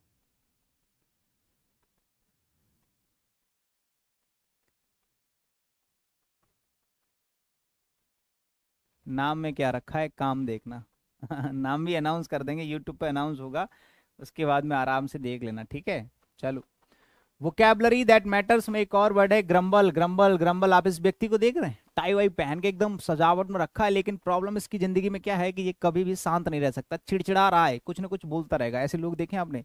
[SPEAKER 1] नाम में क्या रखा है काम देखना नाम भी अनाउंस कर देंगे यूट्यूब पे अनाउंस होगा उसके बाद में आराम से देख लेना ठीक है चलो वो कैबलरी दैट मैटर्स में एक और वर्ड है ग्रम्बल ग्रम्बल ग्रम्बल आप इस व्यक्ति को देख रहे हैं टाई वाई पहन के एकदम सजावट में रखा है लेकिन प्रॉब्लम इसकी जिंदगी में क्या है कि ये कभी भी शांत नहीं रह सकता चिड़चिड़ा रहा है कुछ ना कुछ बोलता रहेगा ऐसे लोग देखे आपने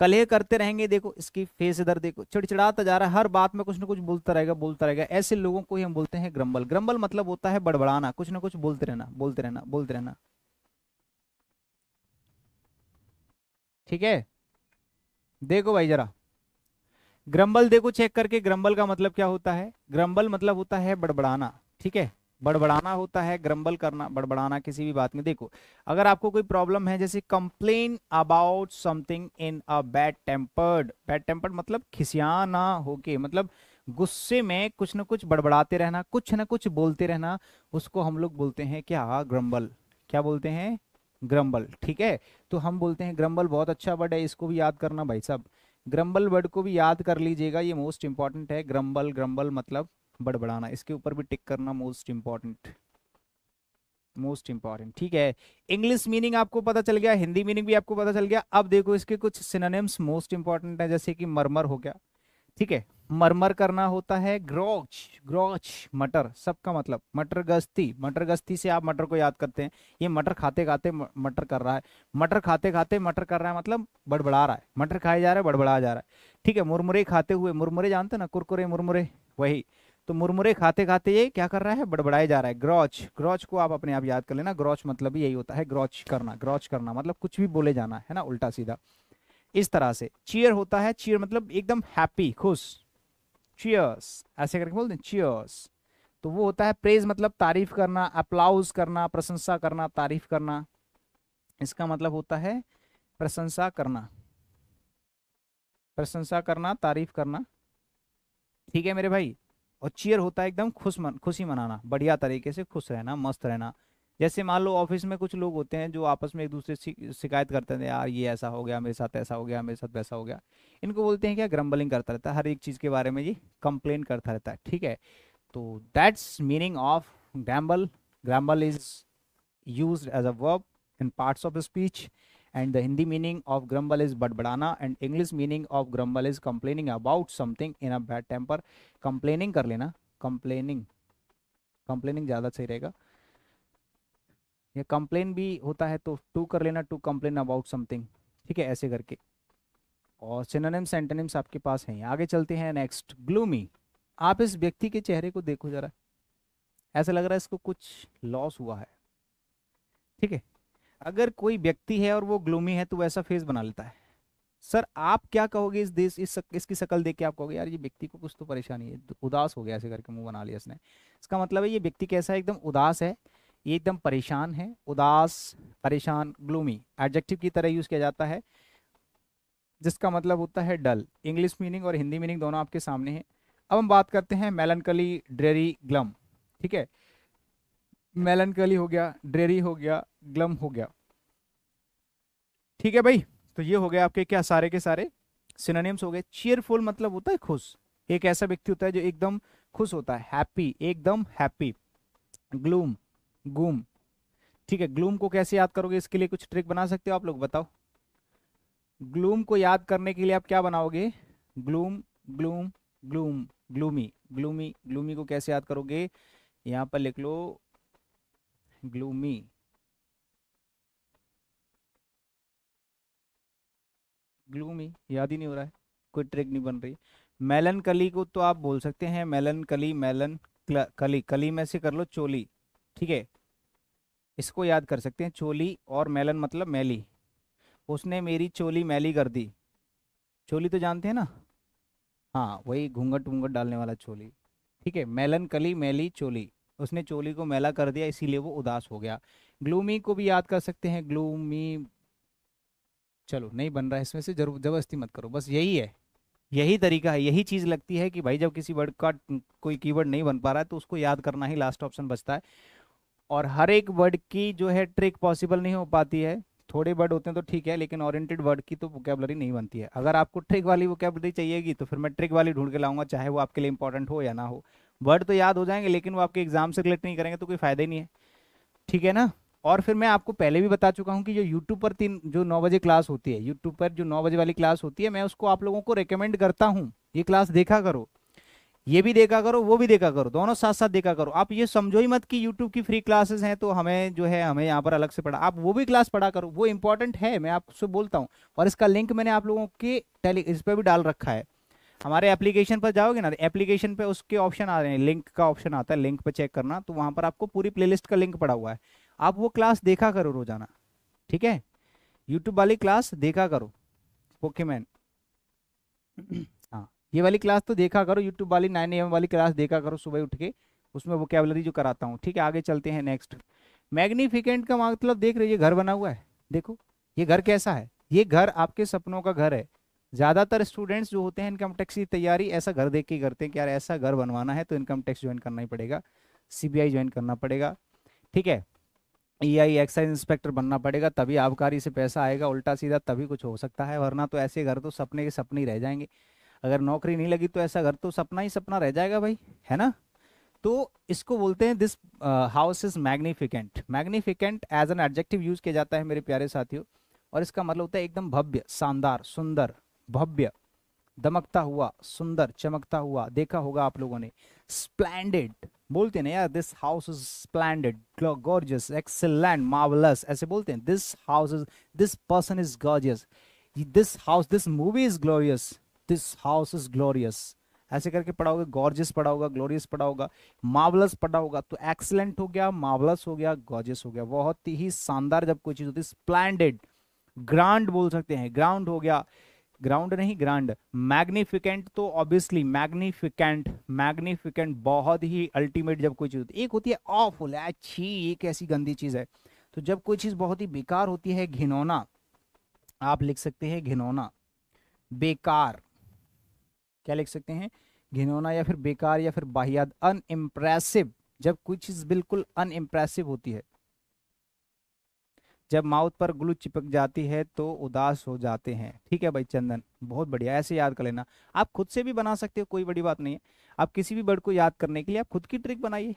[SPEAKER 1] कलह करते रहेंगे देखो इसकी फेस इधर देखो चिड़चिड़ाता जा रहा है हर बात में कुछ ना कुछ बोलता रहेगा बोलता रहेगा ऐसे लोगों को ही हम बोलते हैं ग्रम्बल ग्रम्बल मतलब होता है बड़बड़ाना कुछ ना कुछ बोलते रहना बोलते रहना बोलते रहना ठीक है देखो भाई जरा ग्रम्बल देखो चेक करके ग्रम्बल का मतलब क्या होता है ग्रम्बल मतलब होता है बड़बड़ाना ठीक है बड़बड़ाना होता है ग्रम्बल करना बड़बड़ाना किसी भी बात में देखो अगर आपको कोई प्रॉब्लम है जैसे complain about something in a bad tempered bad tempered मतलब खिसियाना होके मतलब गुस्से में कुछ ना कुछ बड़बड़ाते रहना कुछ ना कुछ बोलते रहना उसको हम लोग बोलते हैं क्या ग्रम्बल क्या बोलते हैं ग्रम्बल ठीक है तो हम बोलते हैं ग्रम्बल बहुत अच्छा वर्ड है इसको भी याद करना भाई साहब ग्रम्बल वर्ड को भी याद कर लीजिएगा ये मोस्ट इंपॉर्टेंट है ग्रम्बल ग्रम्बल मतलब बड़बड़ाना इसके ऊपर भी टिक करना मोस्ट इंपॉर्टेंट मोस्ट इंपॉर्टेंट ठीक है इंग्लिश मीनिंग आपको पता चल गया हिंदी मीनिंग भी आपको पता चल गया अब देखो इसके कुछ सिनोनिम्स मोस्ट इंपॉर्टेंट है जैसे कि मरमर हो गया ठीक है मरमर करना होता है ग्रोच ग्रोच मटर सबका मतलब मटर गस्ती मटर गस्ती से आप मटर को याद करते हैं ये मटर खाते खाते मटर कर रहा है मटर खाते खाते मटर कर रहा है मतलब बड़बड़ा रहा है मटर खाए जा रहा है बड़बड़ा जा रहा है ठीक है मुरमुरे खाते हुए मुरमुरे जानते ना कुरकुरे मुरमुरे वही तो मुरमुरे खाते खाते ये क्या कर रहा है बड़बड़ाए जा रहा है ग्रोच ग्रोच को आप अपने आप याद कर लेना ग्रोच मतलब यही होता है ग्रोच करना ग्रोच करना मतलब कुछ भी बोले जाना है ना उल्टा सीधा इस तरह से चीयर होता है चीयर मतलब एकदम हैप्पी खुश चीयर्स ऐसे करके बोलते हैं चीयर्स तो वो होता है प्रेज मतलब तारीफ करना अप्लाउज करना प्रशंसा करना तारीफ करना इसका मतलब होता है प्रशंसा करना प्रशंसा करना तारीफ करना ठीक है मेरे भाई और चीयर होता है एकदम खुश मन खुशी मनाना बढ़िया तरीके से खुश रहना मस्त रहना जैसे मान लो ऑफिस में कुछ लोग होते हैं जो आपस में एक दूसरे से शिकायत करते हैं यार ये ऐसा हो गया मेरे साथ ऐसा हो गया मेरे साथ वैसा हो गया इनको बोलते हैं क्या ग्रम्बलिंग करता रहता है हर एक चीज़ के बारे में ये कंप्लेन करता रहता है ठीक है तो that's meaning of grumble grumble is use as a verb in parts of speech and the Hindi meaning of grumble is but बढ़ाना and English meaning of grumble is complaining about something in a bad temper complaining कर लेना कंप्लेनिंग कंप्लेनिंग ज़्यादा सही रहेगा या कंप्लेन भी होता है तो टू कर लेना टू कंप्लेन अबाउट समथिंग ठीक है ऐसे करके और सिनोनिम्स एंटोनिम्स आपके पास हैं आगे चलते हैं नेक्स्ट ग्लूमी आप इस व्यक्ति के चेहरे को देखो जरा ऐसा लग रहा है इसको कुछ लॉस हुआ है ठीक है अगर कोई व्यक्ति है और वो ग्लूमी है तो वैसा फेस बना लेता है सर आप क्या कहोगे इस देश इस सक, इसकी शक्ल देख के आप कहोगे यार ये व्यक्ति को कुछ तो परेशानी है उदास हो गया ऐसे करके मुंह बना लिया इसने इसका मतलब है ये व्यक्ति कैसा है एकदम उदास है ये एकदम परेशान है उदास परेशान ग्लूमी एडजेक्टिव की तरह यूज़ किया जाता है जिसका मतलब होता है डल इंग्लिश मीनिंग और हिंदी मीनिंग दोनों आपके सामने हैं अब हम बात करते हैं मेलनकली ड्रेरी ग्लम ठीक है मेलनकली हो गया ड्रेरी हो गया ग्लम हो गया ठीक है भाई तो ये हो गया आपके क्या सारे के सारे सिनोनिम्स हो गए चेयरफुल मतलब होता है खुश एक ऐसा व्यक्ति होता है जो एकदम खुश होता है हैप्पी एकदम हैप्पी ग्लूम गुम ठीक है ग्लूम को कैसे याद करोगे इसके लिए कुछ ट्रिक बना सकते हो आप लोग बताओ ग्लूम को याद करने के लिए आप क्या बनाओगे gloom gloom gloom gloomy gloomy gloomy को कैसे याद करोगे यहां पर लिख लो ग्लूमी ग्लूमी याद ही नहीं हो रहा है कोई ट्रिक नहीं बन रही मेलन कली को तो आप बोल सकते हैं मेलन कली मेलन कली कली में से कर लो चोली ठीक है इसको याद कर सकते हैं चोली और मेलन मतलब मैली उसने मेरी चोली मैली कर दी चोली तो जानते हैं ना हाँ वही घूंघट वूंघट डालने वाला चोली ठीक है मेलन कली मैली चोली उसने चोली को मैला कर दिया इसीलिए वो उदास हो गया ग्लूमी को भी याद कर सकते हैं ग्लूमी चलो नहीं बन रहा है इसमें से जरूर जबरदस्ती मत करो बस यही है यही तरीका है यही चीज़ लगती है कि भाई जब किसी वर्ड का कोई कीवर्ड नहीं बन पा रहा है तो उसको याद करना ही लास्ट ऑप्शन बचता है और हर एक वर्ड की जो है ट्रिक पॉसिबल नहीं हो पाती है थोड़े वर्ड होते हैं तो ठीक है लेकिन ऑरिएंटेड वर्ड की तो वोकेबलरी नहीं बनती है अगर आपको ट्रिक वाली वोकेबलरी चाहिएगी तो फिर मैं ट्रिक वाली ढूंढ के लाऊंगा चाहे वो आपके लिए इंपॉर्टेंट हो या ना हो वर्ड तो याद हो जाएंगे लेकिन वो आपके एग्जाम से रिलेट नहीं करेंगे तो कोई फायदा ही नहीं है ठीक है ना और फिर मैं आपको पहले भी बता चुका हूँ कि जो यूट्यूब पर तीन जो नौ बजे क्लास होती है यूट्यूब पर जो नौ बजे वाली क्लास होती है मैं उसको आप लोगों को रिकमेंड करता हूँ ये क्लास देखा करो ये भी देखा करो वो भी देखा करो दोनों साथ साथ देखा करो आप ये समझो ही मत कि यूट्यूब की फ्री क्लासेस हैं तो हमें जो है हमें यहाँ पर अलग से पढ़ा आप वो भी क्लास पढ़ा करो वो इंपॉर्टेंट है मैं आपसे बोलता हूँ और इसका लिंक मैंने आप लोगों के टेली इस पर भी डाल रखा है हमारे एप्लीकेशन पर जाओगे ना एप्लीकेशन तो पर उसके ऑप्शन आ रहे हैं लिंक का ऑप्शन आता है लिंक पर चेक करना तो वहाँ पर आपको पूरी प्ले का लिंक पड़ा हुआ है आप वो क्लास देखा करो रोजाना ठीक है यूट्यूब वाली क्लास देखा करो ओके मैन ये वाली क्लास तो देखा करो यूट्यूब वाली नाइन एम वाली क्लास देखा करो सुबह उठ के उसमें वो कैबलरी जो कराता हूँ ठीक है आगे चलते हैं नेक्स्ट मैग्निफिकेंट का मतलब देख रहे ये घर बना हुआ है देखो ये घर कैसा है ये घर आपके सपनों का घर है ज़्यादातर स्टूडेंट्स जो होते हैं इनकम टैक्स की तैयारी ऐसा घर देख के करते हैं कि यार ऐसा घर बनवाना है तो इनकम टैक्स ज्वाइन करना ही पड़ेगा सीबीआई ज्वाइन करना पड़ेगा ठीक है ई आई एक्साइज इंस्पेक्टर बनना पड़ेगा तभी आबकारी से पैसा आएगा उल्टा सीधा तभी कुछ हो सकता है वरना तो ऐसे घर तो सपने के सपने ही रह जाएंगे अगर नौकरी नहीं लगी तो ऐसा घर तो सपना ही सपना रह जाएगा भाई है ना तो इसको बोलते हैं this house is magnificent magnificent as an adjective use किया जाता है मेरे प्यारे साथियों और इसका मतलब होता है एकदम भव्य शानदार सुंदर भव्य दमकता हुआ सुंदर चमकता हुआ देखा होगा आप लोगों ने स्प्लैंडेड बोलते ना यार this house is splendid gorgeous excellent marvellous ऐसे बोलते हैं this house is this person is gorgeous this house this movie is glorious this house is glorious ऐसे करके पढ़ाओगे गॉर्जियस पढ़ा होगा ग्लोरियस पढ़ा होगा मावलस पढ़ा होगा तो एक्सलेंट हो गया मावलस हो गया गॉर्जियस हो गया बहुत ही शानदार जब कोई चीज होती है स्प्लैंडेड ग्रांड बोल सकते हैं ग्राउंड हो गया ग्राउंड नहीं ग्रांड मैग्निफिकेंट तो ऑब्वियसली मैग्निफिकेंट मैग्निफिकेंट बहुत ही अल्टीमेट जब कोई चीज़ होती है एक होती है ऑफुल अच्छी एक ऐसी गंदी चीज़ है तो जब कोई चीज़ बहुत ही बेकार होती है घिनौना आप लिख सकते हैं घिनौना बेकार क्या लिख सकते हैं घिनौना या फिर बेकार या फिर बाहियात अनइम्प्रेसिव जब कोई चीज़ बिल्कुल अनइम्प्रेसिव होती है जब माउथ पर ग्लू चिपक जाती है तो उदास हो जाते हैं ठीक है भाई चंदन बहुत बढ़िया ऐसे याद कर लेना आप खुद से भी बना सकते हो कोई बड़ी बात नहीं है आप किसी भी वर्ड को याद करने के लिए आप खुद की ट्रिक बनाइए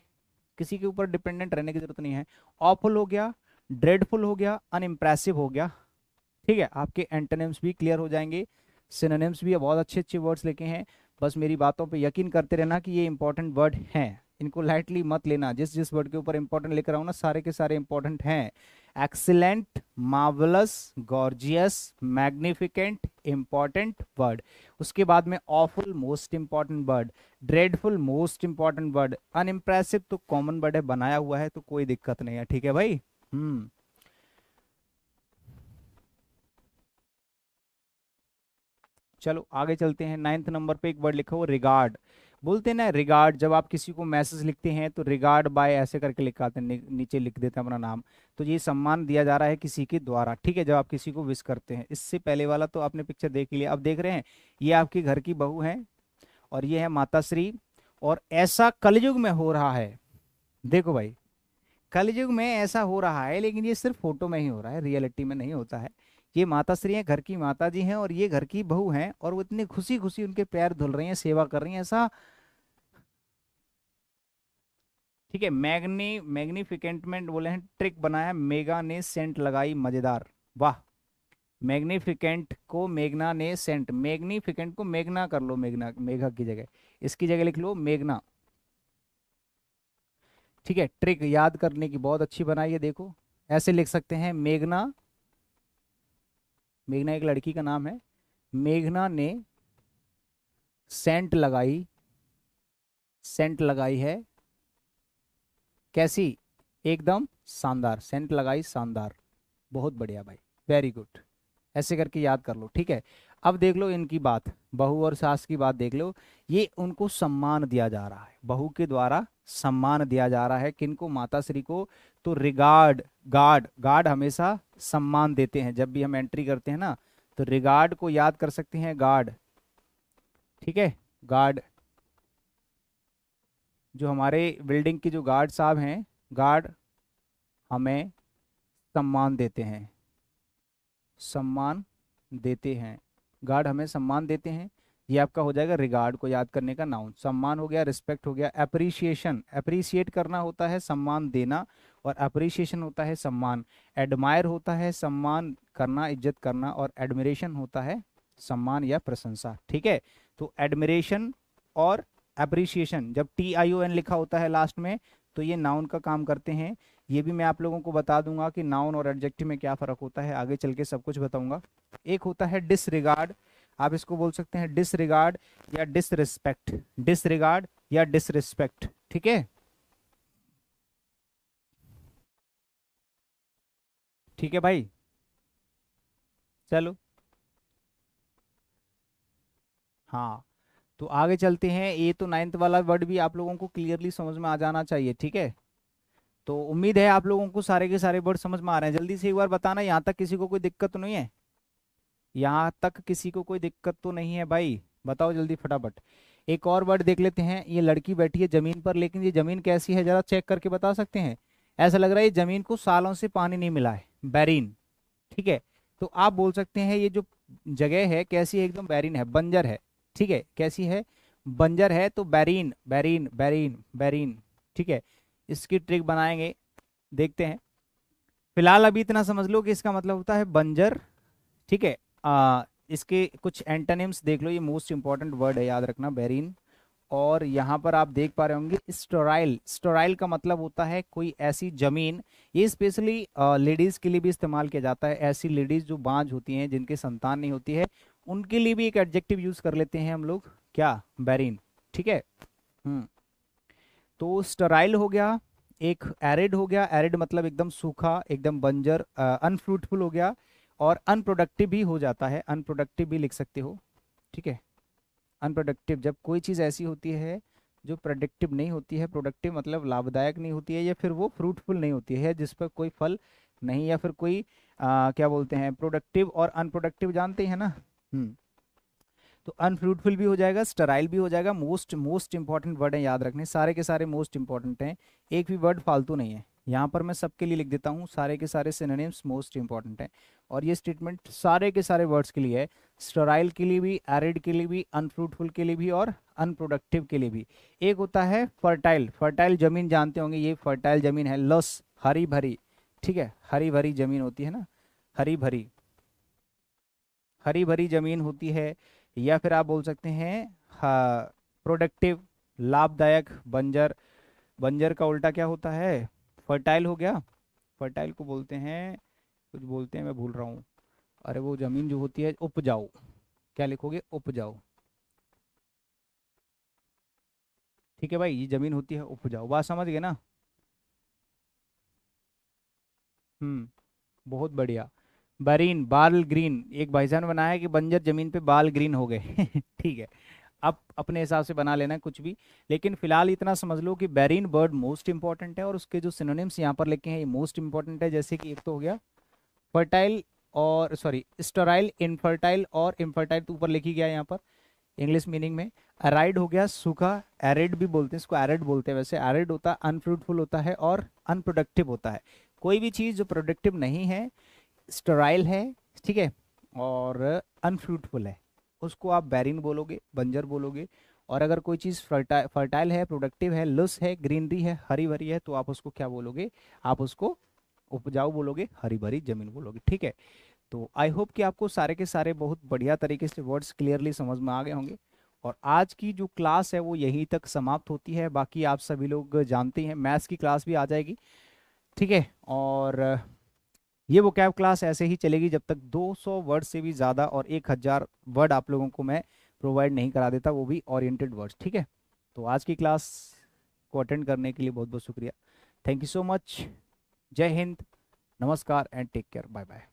[SPEAKER 1] किसी के ऊपर डिपेंडेंट रहने की जरूरत नहीं है ऑफुल हो गया ड्रेडफुल हो गया अनइम्प्रेसिव हो गया ठीक है आपके एंटनिम्स भी क्लियर हो जाएंगे सिनोनिम्स भी बहुत अच्छे अच्छे वर्ड्स लेके हैं बस मेरी बातों पे यकीन करते रहना कि ये इंपॉर्टेंट वर्ड हैं इनको लाइटली मत लेना जिस जिस वर्ड के ऊपर इंपॉर्टेंट लेकर आऊँ ना सारे के सारे इंपॉर्टेंट हैं excellent marvellous gorgeous magnificent important word उसके बाद में awful most important word dreadful most important word unimpressive तो कॉमन वर्ड है बनाया हुआ है तो कोई दिक्कत नहीं है ठीक है भाई हम्म hmm. चलो आगे चलते हैं नाइन्थ नंबर पे एक वर्ड लिखा हुआ रिगार्ड बोलते हैं ना रिगार्ड जब आप किसी को मैसेज लिखते हैं तो रिगार्ड बाय ऐसे करके लिखा आते हैं नीचे लिख देते हैं अपना नाम तो ये सम्मान दिया जा रहा है किसी के द्वारा ठीक है जब आप किसी को विश करते हैं इससे पहले वाला तो आपने पिक्चर देख लिया अब देख रहे हैं ये आपके घर की बहू है और ये है माता श्री और ऐसा कलयुग में हो रहा है देखो भाई कलयुग में ऐसा हो रहा है लेकिन ये सिर्फ फोटो में ही हो रहा है रियलिटी में नहीं होता है ये माता श्री हैं घर की माता जी हैं और ये घर की बहू हैं और वो इतनी खुशी खुशी उनके पैर धुल रही हैं सेवा कर रही हैं ऐसा ठीक है मैग्नी मैग्निफिकेंटमेंट बोले हैं ट्रिक बनाया मेगा ने सेंट लगाई मजेदार वाह मैग्निफिकेंट को मेघना ने सेंट मैग्निफिकेंट को मेघना कर लो मेघना मेघा की जगह इसकी जगह लिख लो मेघना ठीक है ट्रिक याद करने की बहुत अच्छी बनाई है देखो ऐसे लिख सकते हैं मेघना मेघना एक लड़की का नाम है मेघना ने सेंट लगाई सेंट लगाई है कैसी एकदम शानदार सेंट लगाई शानदार बहुत बढ़िया भाई वेरी गुड ऐसे करके याद कर लो ठीक है अब देख लो इनकी बात बहू और सास की बात देख लो ये उनको सम्मान दिया जा रहा है बहू के द्वारा सम्मान दिया जा रहा है किनको माता श्री को तो रिगार्ड गार्ड गार्ड हमेशा सम्मान देते हैं जब भी हम एंट्री करते हैं ना तो रिगार्ड को याद कर सकते हैं गार्ड ठीक है गार्ड जो हमारे बिल्डिंग के जो गार्ड साहब हैं गार्ड हमें सम्मान देते हैं सम्मान देते हैं गार्ड हमें सम्मान देते हैं ये आपका हो जाएगा रिगार्ड को याद करने का नाउन सम्मान हो गया रिस्पेक्ट हो गया अप्रिसिएशन अप्रिसिएट करना होता है सम्मान देना और अप्रिसिएशन होता है सम्मान एडमायर होता है सम्मान करना इज्जत करना और एडमिरेशन होता है सम्मान या प्रशंसा ठीक है तो एडमिरेशन और अप्रिसिएशन जब टी आई ओ एन लिखा होता है लास्ट में तो ये नाउन का काम करते हैं ये भी मैं आप लोगों को बता दूंगा कि नाउन और एडजेक्टिव में क्या फ़र्क होता है आगे चल के सब कुछ बताऊंगा एक होता है डिसरिगार्ड आप इसको बोल सकते हैं डिसरिगार्ड या डिसरिस्पेक्ट डिसरिगार्ड या डिसरिस्पेक्ट ठीक है ठीक है भाई चलो हाँ तो आगे चलते हैं ये तो नाइन्थ वाला वर्ड भी आप लोगों को क्लियरली समझ में आ जाना चाहिए ठीक है तो उम्मीद है आप लोगों को सारे के सारे वर्ड समझ में आ रहे हैं जल्दी से एक बार बताना यहाँ तक किसी को कोई दिक्कत नहीं है यहाँ तक किसी को कोई दिक्कत तो नहीं है भाई बताओ जल्दी फटाफट एक और वर्ड देख लेते हैं ये लड़की बैठी है जमीन पर लेकिन ये जमीन कैसी है जरा चेक करके बता सकते हैं ऐसा लग रहा है जमीन को सालों से पानी नहीं मिला है बैरिन ठीक है तो आप बोल सकते हैं ये जो जगह है कैसी है एकदम बैरिन है बंजर है ठीक है कैसी है बंजर है तो बैरिन बैरिन बैरिन बैरिन ठीक है इसकी ट्रिक बनाएंगे देखते हैं फिलहाल अभी इतना समझ लो कि इसका मतलब होता है बंजर ठीक है इसके कुछ एंटनिम्स देख लो ये मोस्ट इंपॉर्टेंट वर्ड है याद रखना बैरिन और यहाँ पर आप देख पा रहे होंगे स्टोराइल स्टोराइल का मतलब होता है कोई ऐसी ज़मीन ये स्पेशली लेडीज़ के लिए भी इस्तेमाल किया जाता है ऐसी लेडीज़ जो बांझ होती हैं जिनके संतान नहीं होती है उनके लिए भी एक एडजेक्टिव यूज़ कर लेते हैं हम लोग क्या बैरिन ठीक है हम्म तो स्टराइल हो गया एक एरिड हो गया एरिड मतलब एकदम सूखा एकदम बंजर अनफ्रूटफुल हो गया और अनप्रोडक्टिव भी हो जाता है अनप्रोडक्टिव भी लिख सकते हो ठीक है अनप्रोडक्टिव जब कोई चीज़ ऐसी होती है जो प्रोडक्टिव नहीं होती है प्रोडक्टिव मतलब लाभदायक नहीं होती है या फिर वो फ्रूटफुल नहीं होती है जिस पर कोई फल नहीं या फिर कोई आ, क्या बोलते हैं प्रोडक्टिव और अनप्रोडक्टिव जानते हैं ना हम्म। तो अनफ्रूटफुल भी हो जाएगा स्टराइल भी हो जाएगा मोस्ट मोस्ट इंपॉर्टेंट वर्ड है याद रखने सारे के सारे मोस्ट इंपॉर्टेंट हैं एक भी वर्ड फालतू नहीं है यहाँ पर मैं सबके लिए लिख देता हूँ सारे के सारे सिनोनिम्स मोस्ट इंपॉर्टेंट है और ये स्टेटमेंट सारे के सारे वर्ड्स के लिए है स्टराइल के लिए भी एरिड के लिए भी अनफ्रूटफुल के लिए भी और अनप्रोडक्टिव के लिए भी एक होता है फर्टाइल फर्टाइल जमीन जानते होंगे ये फर्टाइल जमीन है लस हरी भरी ठीक है हरी भरी जमीन होती है ना हरी भरी हरी भरी जमीन होती है या फिर आप बोल सकते हैं प्रोडक्टिव लाभदायक बंजर बंजर का उल्टा क्या होता है फर्टाइल हो गया फर्टाइल को बोलते हैं कुछ बोलते हैं मैं भूल रहा हूँ अरे वो ज़मीन जो होती है उपजाऊ क्या लिखोगे उपजाऊ ठीक है भाई ये ज़मीन होती है उपजाऊ बात समझ गए ना हम्म बहुत बढ़िया बरीन बाल ग्रीन एक भाईजान बनाया कि बंजर जमीन पे बाल ग्रीन हो गए ठीक है आप अपने हिसाब से बना लेना कुछ भी लेकिन फिलहाल इतना समझ लो कि बैरिन बर्ड मोस्ट इंपॉर्टेंट है और उसके जो सिनोनिम्स यहाँ पर लिखे हैं ये मोस्ट इंपॉर्टेंट है जैसे कि एक तो हो गया फर्टाइल और सॉरी स्टोराइल इनफर्टाइल और इनफर्टाइल तो ऊपर लिखी गया यहाँ पर इंग्लिश मीनिंग में अराइड हो गया सूखा एरिड भी बोलते हैं इसको एरिड बोलते हैं वैसे एरिड होता है अनफ्रूटफुल होता है और अनप्रोडक्टिव होता है कोई भी चीज़ जो प्रोडक्टिव नहीं है स्टोराइल है ठीक है और अनफ्रूटफुल है उसको आप बैरिन बोलोगे बंजर बोलोगे और अगर कोई चीज़ फर्टा फर्टाइल है प्रोडक्टिव है लुस है ग्रीनरी है हरी भरी है तो आप उसको क्या बोलोगे आप उसको उपजाऊ बोलोगे हरी भरी जमीन बोलोगे ठीक है तो आई होप कि आपको सारे के सारे बहुत बढ़िया तरीके से वर्ड्स क्लियरली समझ में आ गए होंगे और आज की जो क्लास है वो यहीं तक समाप्त होती है बाकी आप सभी लोग जानते हैं मैथ्स की क्लास भी आ जाएगी ठीक है और ये वो कैब क्लास ऐसे ही चलेगी जब तक 200 वर्ड से भी ज़्यादा और 1000 वर्ड आप लोगों को मैं प्रोवाइड नहीं करा देता वो भी ओरिएंटेड वर्ड्स ठीक है तो आज की क्लास को अटेंड करने के लिए बहुत बहुत शुक्रिया थैंक यू सो मच जय हिंद नमस्कार and take care bye bye